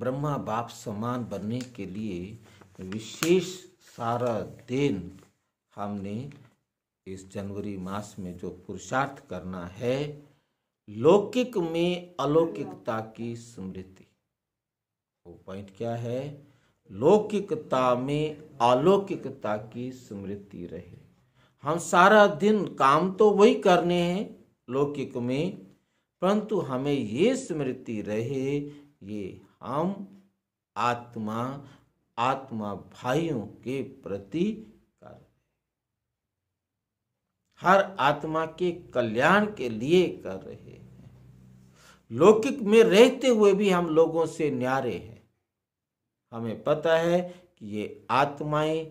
ब्रह्मा बाप समान बनने के लिए विशेष सारा दिन हमने इस जनवरी मास में जो पुरुषार्थ करना है लौकिक में अलौकिकता की स्मृति वो पॉइंट क्या है लौकिकता में अलौकिकता की स्मृति रहे हम सारा दिन काम तो वही करने हैं लौकिक में परंतु हमें ये स्मृति रहे ये हम आत्मा आत्मा भाइयों के प्रति कर हर आत्मा के कल्याण के लिए कर रहे हैं लौकिक में रहते हुए भी हम लोगों से न्यारे हैं हमें पता है कि ये आत्माएं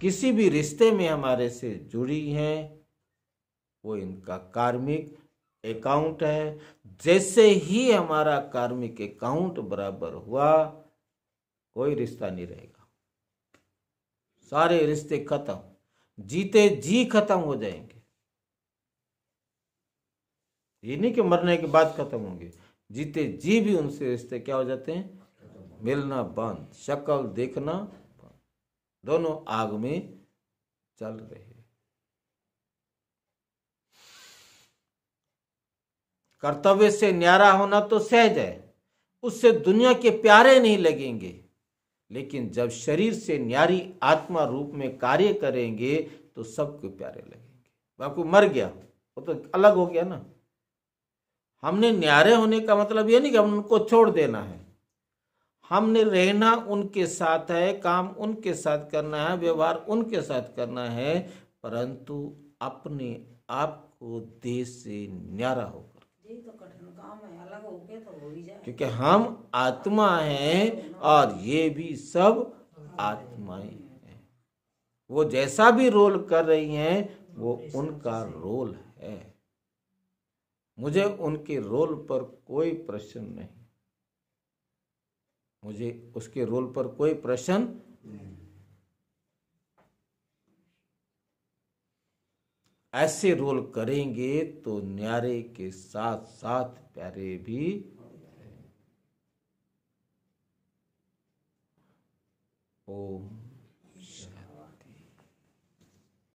किसी भी रिश्ते में हमारे से जुड़ी हैं वो इनका कार्मिक अकाउंट है जैसे ही हमारा कार्मिक अकाउंट बराबर हुआ कोई रिश्ता नहीं रहेगा सारे रिश्ते खत्म जीते जी खत्म हो जाएंगे ये नहीं कि मरने के बाद खत्म होंगे जीते जी भी उनसे रिश्ते क्या हो जाते हैं मिलना बंद शक्ल देखना बंद दोनों आग में चल रहे कर्तव्य से न्यारा होना तो सहज है उससे दुनिया के प्यारे नहीं लगेंगे लेकिन जब शरीर से न्यारी आत्मा रूप में कार्य करेंगे तो सबको प्यारे लगेंगे बाकू मर गया वो तो अलग हो गया ना हमने न्यारे होने का मतलब यह नहीं कि हम उनको छोड़ देना है हमने रहना उनके साथ है काम उनके साथ करना है व्यवहार उनके साथ करना है परंतु अपने आप को देश से न्यारा होगा तो तो क्योंकि हम आत्मा हैं और ये भी सब आत्माएं हैं वो जैसा भी रोल कर रही हैं वो उनका रोल है मुझे उनके रोल पर कोई प्रश्न नहीं मुझे उसके रोल पर कोई प्रश्न ऐसे रोल करेंगे तो न्यारे के साथ साथ प्यारे भी ओम